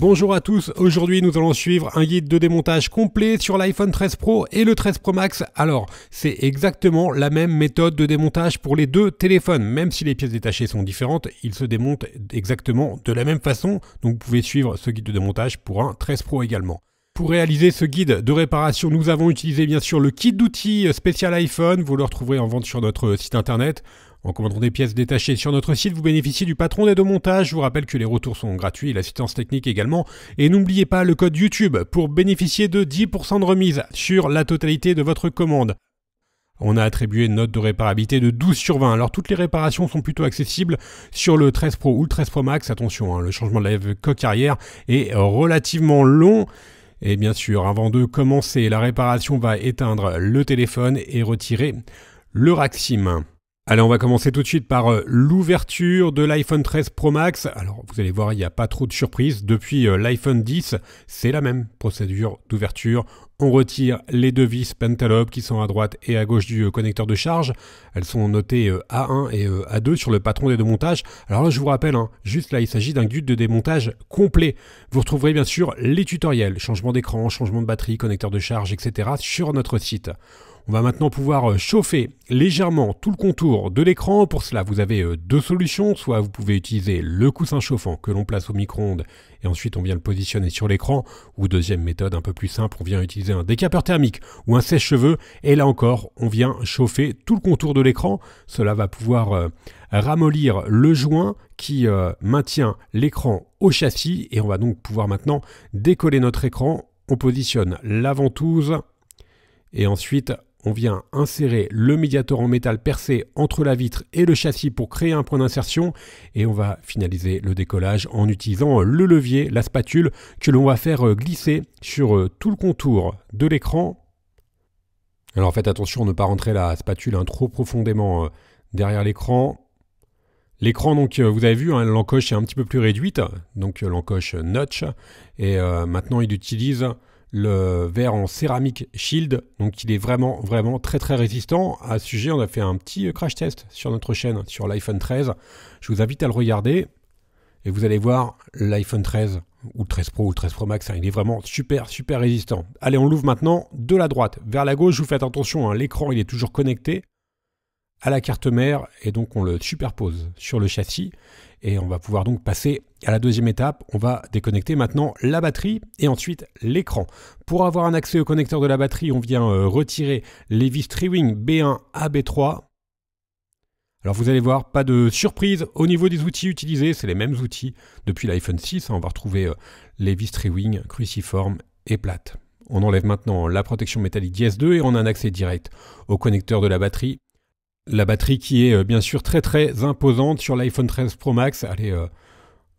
Bonjour à tous, aujourd'hui nous allons suivre un guide de démontage complet sur l'iPhone 13 Pro et le 13 Pro Max. Alors, c'est exactement la même méthode de démontage pour les deux téléphones, même si les pièces détachées sont différentes, ils se démontent exactement de la même façon, donc vous pouvez suivre ce guide de démontage pour un 13 Pro également. Pour réaliser ce guide de réparation, nous avons utilisé bien sûr le kit d'outils spécial iPhone, vous le retrouverez en vente sur notre site internet. En commandant des pièces détachées sur notre site, vous bénéficiez du patron d'aide au montage. Je vous rappelle que les retours sont gratuits, l'assistance technique également. Et n'oubliez pas le code YouTube pour bénéficier de 10% de remise sur la totalité de votre commande. On a attribué une note de réparabilité de 12 sur 20. Alors toutes les réparations sont plutôt accessibles sur le 13 Pro ou le 13 Pro Max. Attention, hein, le changement de la coque arrière est relativement long. Et bien sûr, avant de commencer, la réparation va éteindre le téléphone et retirer le Raxim. Allez, on va commencer tout de suite par euh, l'ouverture de l'iPhone 13 Pro Max. Alors, vous allez voir, il n'y a pas trop de surprises. Depuis euh, l'iPhone 10, c'est la même procédure d'ouverture. On retire les deux vis Pentalobe qui sont à droite et à gauche du euh, connecteur de charge. Elles sont notées A1 et A2 sur le patron des deux montages. Alors là, je vous rappelle, hein, juste là, il s'agit d'un guide de démontage complet. Vous retrouverez bien sûr les tutoriels, changement d'écran, changement de batterie, connecteur de charge, etc. sur notre site. On va maintenant pouvoir euh, chauffer légèrement tout le contour de l'écran. Pour cela, vous avez euh, deux solutions. Soit vous pouvez utiliser le coussin chauffant que l'on place au micro-ondes et ensuite on vient le positionner sur l'écran. Ou deuxième méthode un peu plus simple, on vient utiliser un décapeur thermique ou un sèche-cheveux. Et là encore, on vient chauffer tout le contour de l'écran. Cela va pouvoir euh, ramollir le joint qui maintient l'écran au châssis. Et on va donc pouvoir maintenant décoller notre écran. On positionne la ventouse et ensuite on vient insérer le médiator en métal percé entre la vitre et le châssis pour créer un point d'insertion et on va finaliser le décollage en utilisant le levier, la spatule que l'on va faire euh, glisser sur euh, tout le contour de l'écran. Alors faites attention à ne pas rentrer la spatule hein, trop profondément euh, derrière l'écran. L'écran, donc, vous avez vu, hein, l'encoche est un petit peu plus réduite, donc l'encoche notch. Et maintenant, il utilise le verre en céramique Shield. Donc il est vraiment, vraiment très, très résistant. À ce sujet, on a fait un petit euh, crash test sur notre chaîne, sur l'iPhone 13. Je vous invite à le regarder. Et vous allez voir l'iPhone 13 ou le 13 Pro ou le 13 Pro Max, hein, il est vraiment super, super résistant. Allez, on l'ouvre maintenant de la droite vers la gauche. vous faites attention, hein, l'écran il est toujours connecté à la carte mère et donc on le superpose sur le châssis et on va pouvoir donc passer à la deuxième étape. On va déconnecter maintenant la batterie et ensuite l'écran. Pour avoir un accès au connecteur de la batterie, on vient euh, retirer les vis tri-wing B1 à B3. Alors vous allez voir, pas de surprise au niveau des outils utilisés, c'est les mêmes outils depuis l'iPhone 6. Hein. on va retrouver euh, les vis tri-wing cruciforme et plates. On enlève maintenant la protection métallique ds 2 et on a un accès direct au connecteur de la batterie la batterie qui est euh, bien sûr très très imposante sur l'iPhone 13 Pro Max, elle est euh,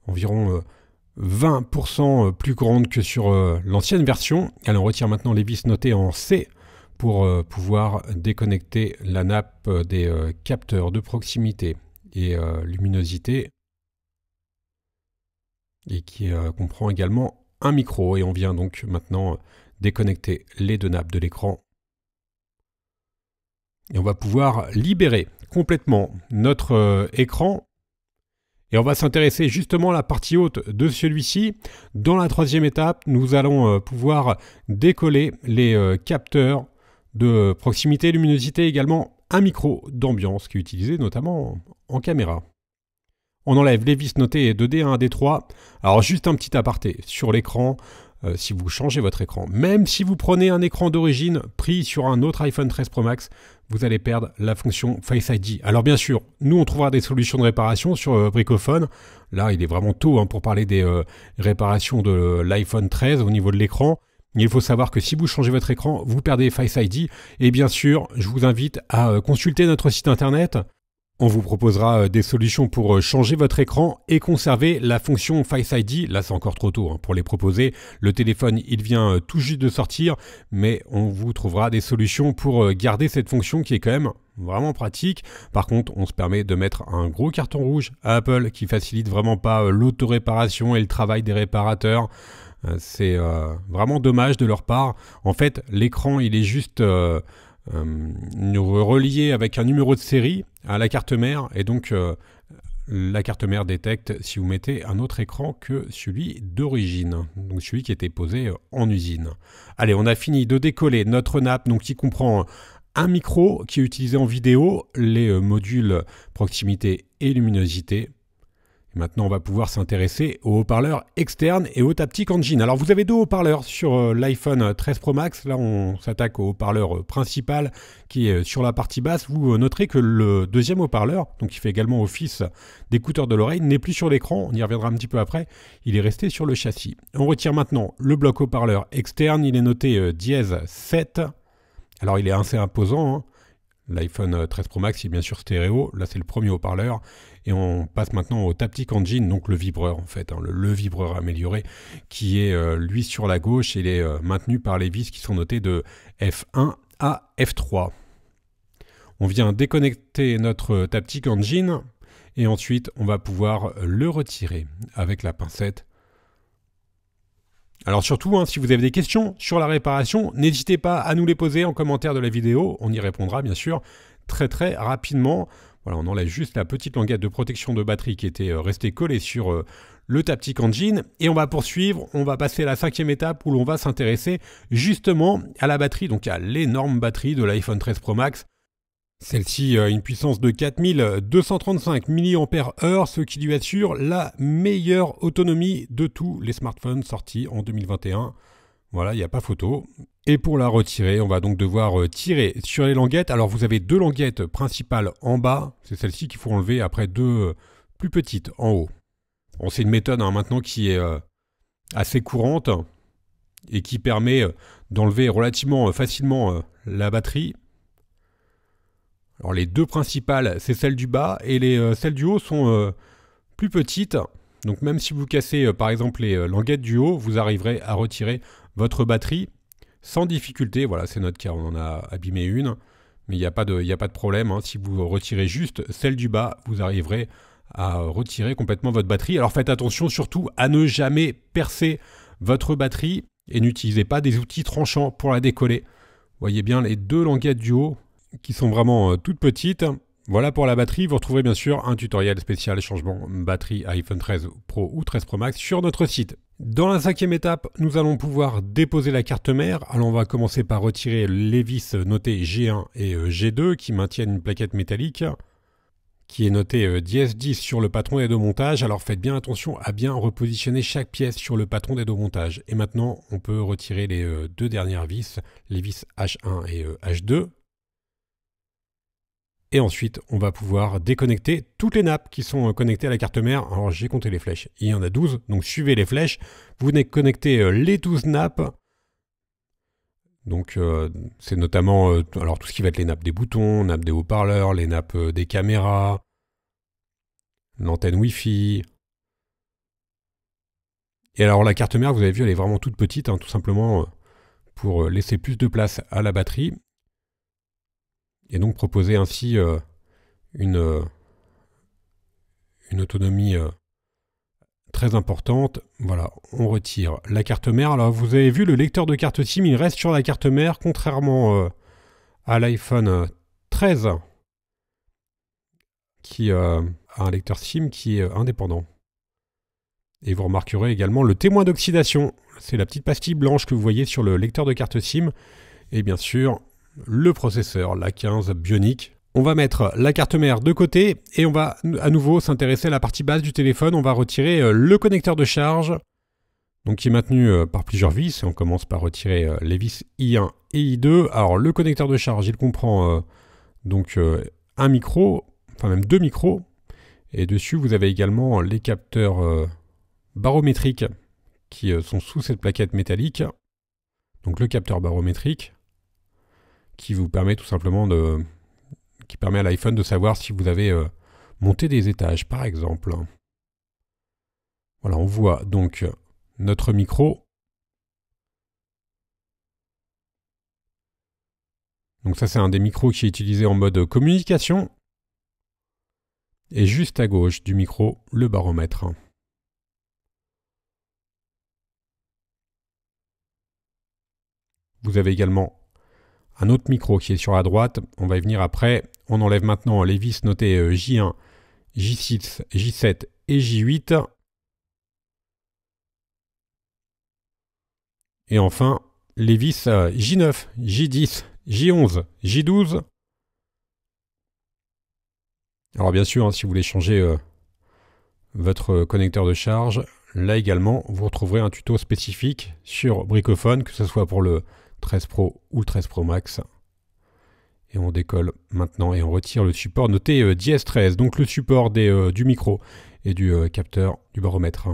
environ 20% euh, plus grande que sur l'ancienne version. On retire maintenant les vis notées en C pour pouvoir déconnecter la nappe des capteurs de proximité et luminosité et qui comprend également un micro et on vient donc maintenant déconnecter les deux nappes de l'écran et on va pouvoir libérer complètement notre euh, écran. Et on va s'intéresser justement à la partie haute de celui-ci. Dans la troisième étape, nous allons euh, pouvoir décoller les euh, capteurs de proximité, luminosité, également un micro d'ambiance qui est utilisé notamment en caméra. On enlève les vis notées 2D, 1D, 3. Alors juste un petit aparté sur l'écran, euh, si vous changez votre écran. Même si vous prenez un écran d'origine pris sur un autre iPhone 13 Pro Max, vous allez perdre la fonction Face ID. Alors bien sûr, nous on trouvera des solutions de réparation sur euh, Bricophone. Là, il est vraiment tôt hein, pour parler des euh, réparations de l'iPhone 13 au niveau de l'écran. Il faut savoir que si vous changez votre écran, vous perdez Face ID. Et bien sûr, je vous invite à consulter notre site internet on vous proposera euh, des solutions pour euh, changer votre écran et conserver la fonction Face ID. Là, c'est encore trop tôt hein, pour les proposer. Le téléphone, il vient euh, tout juste de sortir, mais on vous trouvera des solutions pour garder cette fonction qui est quand même vraiment pratique. Par contre, on se permet de mettre un gros carton rouge à Apple qui facilite vraiment pas l'autoréparation et le travail des réparateurs. C'est vraiment dommage de leur part. En fait, l'écran, il est juste euh, nous relier avec un numéro de série à la carte mère et donc euh, la carte mère détecte si vous mettez un autre écran que celui d'origine, donc celui qui était posé euh, en usine. Allez, on a fini de décoller notre nappe, donc qui comprend un micro qui est utilisé en vidéo, les modules proximité et luminosité, maintenant, on va pouvoir s'intéresser aux haut-parleurs externes et aux en Engine. Alors, vous avez deux haut-parleurs sur euh, l'iPhone 13 euh, Pro Max. Là, on s'attaque au haut-parleur euh, principal qui est sur la partie basse. Vous noterez que le deuxième haut-parleur, donc qui fait également office d'écouteur de l'oreille, n'est plus sur l'écran. On y reviendra un petit peu après. Il est resté sur le châssis. On retire maintenant le bloc haut-parleur externe. Il est noté dièse 7. Alors, il est assez imposant. Hein. L'iPhone 13 Pro Max il est bien sûr stéréo. Là, c'est le premier haut-parleur. Et on passe maintenant au Taptic Engine, donc le vibreur en fait, hein, le, vibreur amélioré, qui est euh, lui sur la gauche et il est euh, maintenu par les vis qui sont notées de F1 à F3. On vient déconnecter notre Taptic Engine et ensuite on va pouvoir le retirer avec la pincette. Alors surtout, hein, si vous avez des questions sur la réparation, n'hésitez pas à nous les poser en commentaire de la vidéo, on y répondra bien sûr très très rapidement. Voilà, on enlève juste la petite languette de protection de batterie qui était euh, restée collée sur euh, le Taptic Engine. Et on va poursuivre, on va passer à la cinquième étape où l'on va s'intéresser justement à la batterie, donc à l'énorme batterie de l'iPhone 13 Pro Max. Celle-ci a euh, une puissance de 4235 mAh, ce qui lui assure la meilleure autonomie de tous les smartphones sortis en 2021. Voilà, il n'y a pas photo. Et pour la retirer, on va donc devoir euh, tirer sur les languettes. Alors vous avez deux languettes principales en bas, c'est celle-ci qu'il faut enlever après deux euh, plus petites en haut. c'est une méthode hein, maintenant qui est euh, assez courante et qui permet d'enlever relativement facilement la batterie. Alors les deux principales, c'est celle du bas et les, celles du haut sont plus petites. Donc même si vous cassez par exemple les languettes du haut, vous arriverez à retirer votre batterie sans difficulté. Voilà, c'est notre cas, on en a abîmé une, mais il n'y a, pas de, a pas de problème. Hein. Si vous retirez juste celle du bas, vous arriverez à retirer complètement votre batterie. Alors faites attention surtout à ne jamais percer votre batterie et n'utilisez pas des outils tranchants pour la décoller. Voyez bien les deux languettes du haut qui sont vraiment euh, toutes petites voilà pour la batterie, vous retrouverez bien sûr un tutoriel spécial changement batterie iPhone 13 Pro ou 13 Pro Max sur notre site. Dans la cinquième étape, nous allons pouvoir déposer la carte mère. Alors on va commencer par retirer les vis notées G1 et euh, G2 qui maintiennent une plaquette métallique qui est notée 10 euh, 10 sur le patron des deux montages. Alors faites bien attention à bien repositionner chaque pièce sur le patron des deux montages. Et maintenant, on peut retirer les euh, deux dernières vis, les vis H1 et H2. Et ensuite, on va pouvoir déconnecter toutes les nappes qui sont euh, connectées à la carte mère. Alors, j'ai compté les flèches. Il y en a 12, donc suivez les flèches. Vous venez connecter euh, les 12 nappes. Donc, euh, c'est notamment alors tout ce qui va être les nappes des boutons, nappes des haut-parleurs, les nappes des caméras, l'antenne Wi-Fi, et alors la carte mère, vous avez vu, elle est vraiment toute petite, hein, tout simplement pour laisser plus de place à la batterie et donc proposer ainsi euh, une, euh, une autonomie euh, très importante. Voilà, on retire la carte mère. Alors vous avez vu, le lecteur de carte SIM, il reste sur la carte mère, contrairement à l'iPhone 13, qui a un lecteur SIM qui est indépendant. Et vous remarquerez également le témoin d'oxydation. C'est la petite pastille blanche que vous voyez sur le lecteur de carte SIM. Et bien sûr, le processeur, l'A15 Bionic. On va mettre la carte mère de côté et on va à nouveau s'intéresser à la partie basse du téléphone. On va retirer euh, le connecteur de charge, donc qui est maintenu euh, par plusieurs vis. on commence par retirer euh, les vis I1 et I2. Alors le connecteur de charge, il comprend donc un micro, enfin même deux micros. Et dessus, vous avez également les capteurs barométriques qui sont sous cette plaquette métallique. Donc le capteur barométrique, qui vous permet tout simplement de. qui permet à l'iPhone de savoir si vous avez euh, monté des étages, par exemple. Voilà, on voit donc notre micro. Donc ça c'est un des micros qui est utilisé en mode communication. Et juste à gauche du micro, le baromètre. Vous avez également un autre micro qui est sur la droite, on va y venir après. On enlève maintenant les vis notées euh, J1, J6, J7 et J8. Et enfin, les vis J9, J10, J11, J12. Alors bien sûr, hein, si vous voulez changer euh, votre connecteur de charge, là également, vous retrouverez un tuto spécifique sur Bricophone, que ce soit pour le 13 Pro ou le 13 Pro Max. Et on décolle maintenant et on retire le support noté euh, ds 13 donc le support des, euh, du micro et du euh, capteur du baromètre.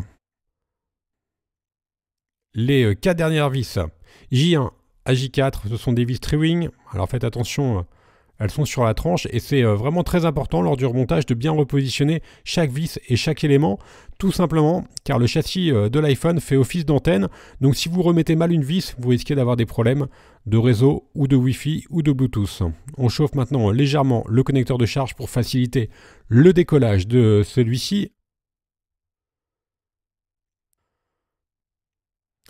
Les quatre dernières vis J1 à J4, ce sont des vis triwing. Alors faites attention, elles sont sur la tranche et c'est euh, vraiment très important lors du remontage de bien repositionner chaque vis et chaque élément tout simplement car le châssis euh, de l'iPhone fait office d'antenne donc si vous remettez mal une vis vous risquez d'avoir des problèmes de réseau ou de Wi-Fi ou de Bluetooth. On chauffe maintenant légèrement le connecteur de charge pour faciliter le décollage de celui-ci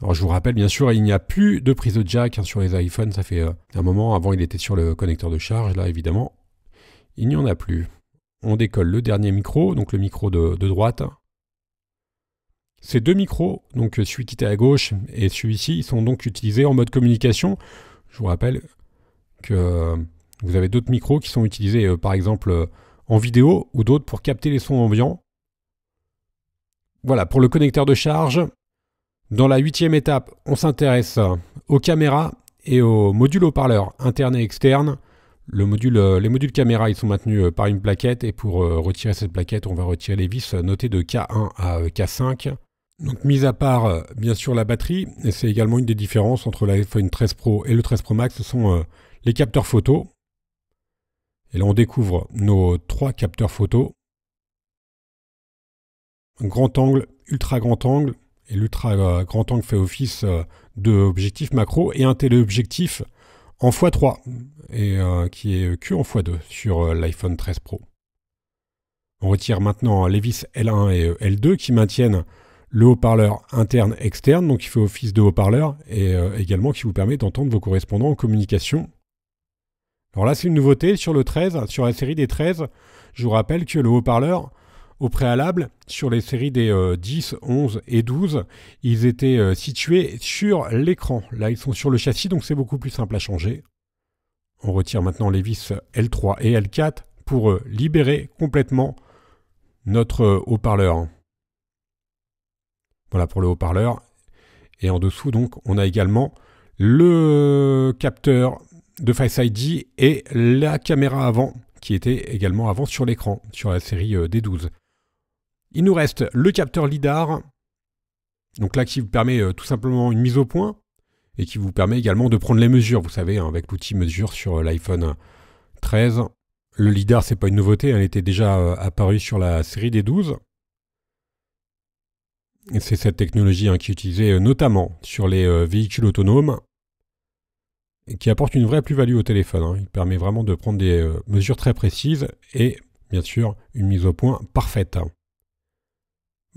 Alors je vous rappelle bien sûr, il n'y a plus de prise de jack hein, sur les iPhones, ça fait euh, un moment, avant il était sur le connecteur de charge, là évidemment, il n'y en a plus. On décolle le dernier micro, donc le micro de, droite. Ces deux micros, donc euh, celui qui était à gauche et celui-ci, sont donc utilisés en mode communication. Je vous rappelle que euh, vous avez d'autres micros qui sont utilisés par exemple en vidéo ou d'autres pour capter les sons ambiants. Voilà, pour le connecteur de charge, dans la huitième étape, on s'intéresse aux caméras et aux modules haut-parleurs internes et externes. Euh, les modules caméra sont maintenus euh, par une plaquette et pour euh, retirer cette plaquette, on va retirer les vis notées de K1 à K5. Donc mis à part bien sûr la batterie, c'est également une des différences entre l'iPhone 13 Pro et le 13 Pro Max, ce sont les capteurs photo. Et là on découvre nos trois capteurs photo. Grand angle, ultra grand angle, et l'ultra euh, grand angle fait office euh, de objectif macro et un téléobjectif en x3 et euh, qui est Q en x2 sur l'iPhone 13 Pro. On retire maintenant les vis L1 et L2 qui maintiennent le haut-parleur interne externe, donc qui fait office de haut-parleur et également qui vous permet d'entendre vos correspondants en communication. Alors là, c'est une nouveauté sur le 13, sur la série des 13. Je vous rappelle que le haut-parleur au préalable, sur les séries des 10, euh, 11 et 12, ils étaient euh, situés sur l'écran. Là, ils sont sur le châssis, donc c'est beaucoup plus simple à changer. On retire maintenant les vis L3 et L4 pour euh, libérer complètement notre haut-parleur. Voilà pour le haut-parleur. Et en dessous, donc, on a également le capteur de Face ID et la caméra avant qui était également avant sur l'écran, sur la série D12. Il nous reste le capteur LIDAR, donc là qui vous permet euh, tout simplement une mise au point et qui vous permet également de prendre les mesures. Vous savez, hein, avec l'outil mesure sur euh, l'iPhone 13, le LIDAR c'est pas une nouveauté, elle hein, était déjà euh, apparu apparue sur la série des 12. C'est cette technologie hein, qui est utilisée notamment sur les véhicules autonomes et qui apporte une vraie plus-value au téléphone. Il permet vraiment de prendre des mesures très précises et bien sûr une mise au point parfaite.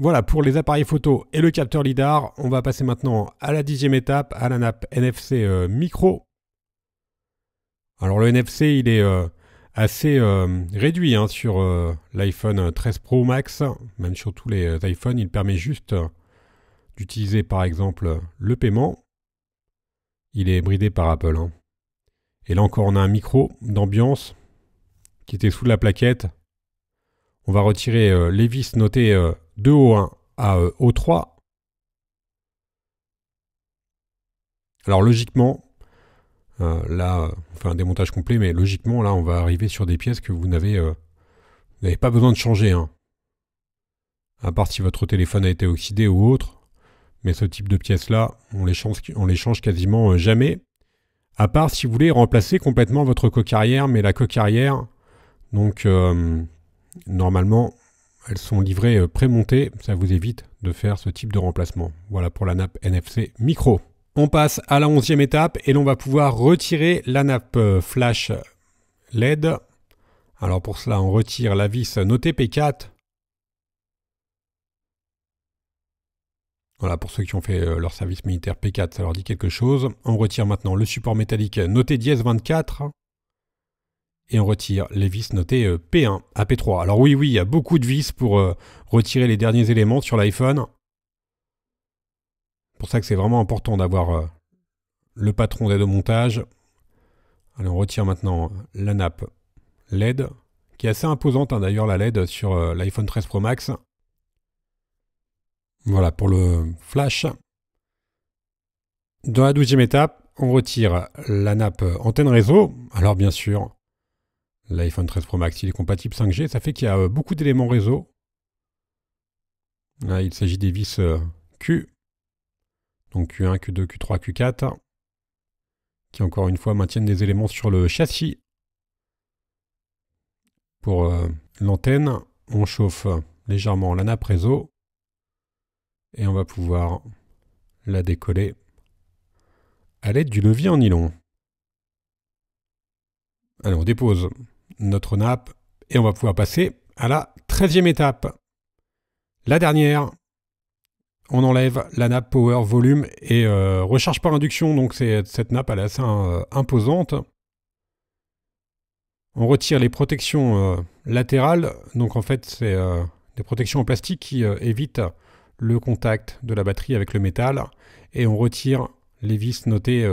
Voilà pour les appareils photo et le capteur LIDAR. On va passer maintenant à la dixième étape, à la nappe NFC euh, micro. Alors le NFC, il est euh, assez euh, réduit hein, sur l'iPhone 13 Pro Max, même sur tous les iPhones. Il permet juste d'utiliser par exemple le paiement. Il est bridé par Apple. Hein. Et là encore, on a un micro d'ambiance qui était sous la plaquette. On va retirer les vis notées de O1 à O3. Alors logiquement, euh, là, on fait un démontage complet, mais logiquement, là, on va arriver sur des pièces que vous n'avez euh, pas besoin de changer. Hein. À part si votre téléphone a été oxydé ou autre. Mais ce type de pièces-là, on, les change, on les change quasiment euh, jamais. À part si vous voulez remplacer complètement votre coque arrière, mais la coque arrière, donc normalement, elles sont livrées euh, prémontées, ça vous évite de faire ce type de remplacement. Voilà pour la nappe NFC micro. On passe à la onzième étape et l'on va pouvoir retirer la nappe euh, flash euh, LED. Alors pour cela, on retire la vis notée P4. Voilà, pour ceux qui ont fait leur service militaire P4, ça leur dit quelque chose. On retire maintenant le support métallique noté dièse 24 et on retire les vis notées euh, P1 à P3. Alors oui, oui, il y a beaucoup de vis pour euh, retirer les derniers éléments sur l'iPhone. C'est pour ça que c'est vraiment important d'avoir euh, le patron d'aide au montage. Allez, on retire maintenant la nappe LED, qui est assez imposante hein, d'ailleurs la LED sur l'iPhone 13 Pro Max. Voilà pour le flash. Dans la douzième étape, on retire la nappe antenne réseau. Alors bien sûr, L'iPhone 13 Pro Max, il est compatible 5G. Ça fait qu'il y a euh, beaucoup d'éléments réseau. Là, il s'agit des vis euh, Q. Donc Q1, Q2, Q3, Q4. Qui encore une fois maintiennent des éléments sur le châssis. Pour euh, l'antenne, on chauffe légèrement la nappe réseau. Et on va pouvoir la décoller à l'aide du levier en nylon. Allez, on dépose notre nappe et on va pouvoir passer à la treizième étape. La dernière, on enlève la nappe Power Volume et euh, recharge par induction, donc cette nappe elle est assez euh, imposante. On retire les protections euh, latérales, donc en fait c'est des protections en plastique qui évitent le contact de la batterie avec le métal, et on retire les vis notées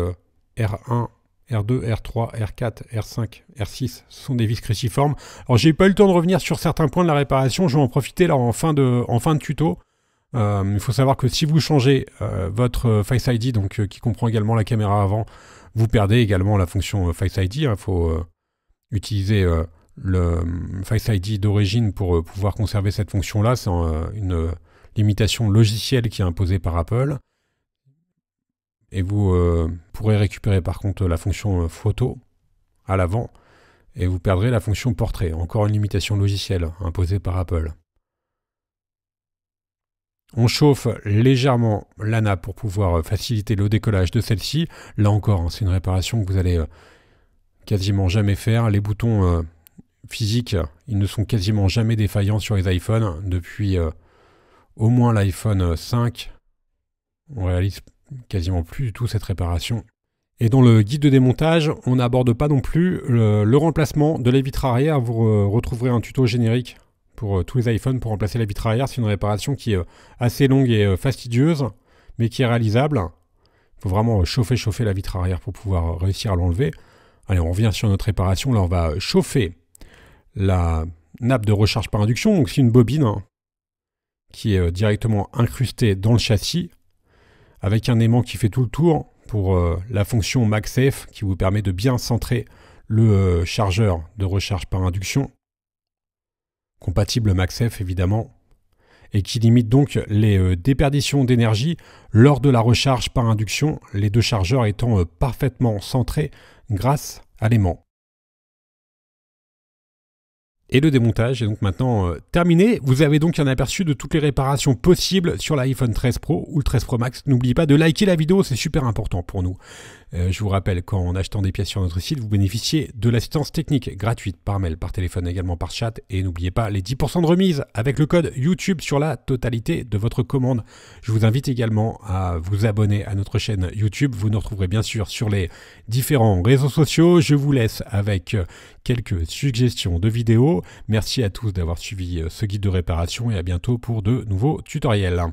R1 R2, R3, R4, R5, R6 ce sont des vis cruciformes. Alors j'ai pas eu le temps de revenir sur certains points de la réparation, je vais en profiter là en fin de, en fin de tuto. Euh, il faut savoir que si vous changez euh, votre euh, Face ID, donc qui comprend également la caméra avant, vous perdez également la fonction Face ID. Il faut utiliser le Face ID d'origine pour pouvoir conserver cette fonction-là. C'est une limitation logicielle qui est imposée par Apple et vous euh, pourrez récupérer par contre la fonction euh, photo à l'avant et vous perdrez la fonction portrait, encore une limitation logicielle imposée par Apple. On chauffe légèrement la nappe pour pouvoir euh, faciliter le décollage de celle-ci. Là encore, hein, c'est une réparation que vous allez quasiment jamais faire. Les boutons physiques, ils ne sont quasiment jamais défaillants sur les iPhones. Depuis au moins l'iPhone 5, on réalise quasiment plus du tout cette réparation. Et dans le guide de démontage, on n'aborde pas non plus le, remplacement de la vitre arrière. Vous euh, retrouverez un tuto générique pour euh, tous les iPhones pour remplacer la vitre arrière. C'est une réparation qui est euh, assez longue et fastidieuse, mais qui est réalisable. Il faut vraiment chauffer, chauffer la vitre arrière pour pouvoir réussir à l'enlever. Allez, on revient sur notre réparation. Là, on va chauffer la nappe de recharge par induction. Donc, c'est une bobine hein, qui est directement incrustée dans le châssis avec un aimant qui fait tout le tour pour euh, la fonction MaxF, qui vous permet de bien centrer le euh, chargeur de recharge par induction, compatible MaxF évidemment, et qui limite donc les euh, déperditions d'énergie lors de la recharge par induction, les deux chargeurs étant parfaitement centrés grâce à l'aimant. Et le démontage est donc maintenant euh, terminé. Vous avez donc un aperçu de toutes les réparations possibles sur l'iPhone 13 Pro ou le 13 Pro Max. N'oubliez pas de liker la vidéo, c'est super important pour nous. Euh, je vous rappelle qu'en achetant des pièces sur notre site, vous bénéficiez de l'assistance technique gratuite par mail, par téléphone, également par chat. Et n'oubliez pas les 10% de remise avec le code YouTube sur la totalité de votre commande. Je vous invite également à vous abonner à notre chaîne YouTube. Vous nous retrouverez bien sûr sur les différents réseaux sociaux. Je vous laisse avec quelques suggestions de vidéos. Merci à tous d'avoir suivi euh, ce guide de réparation et à bientôt pour de nouveaux tutoriels.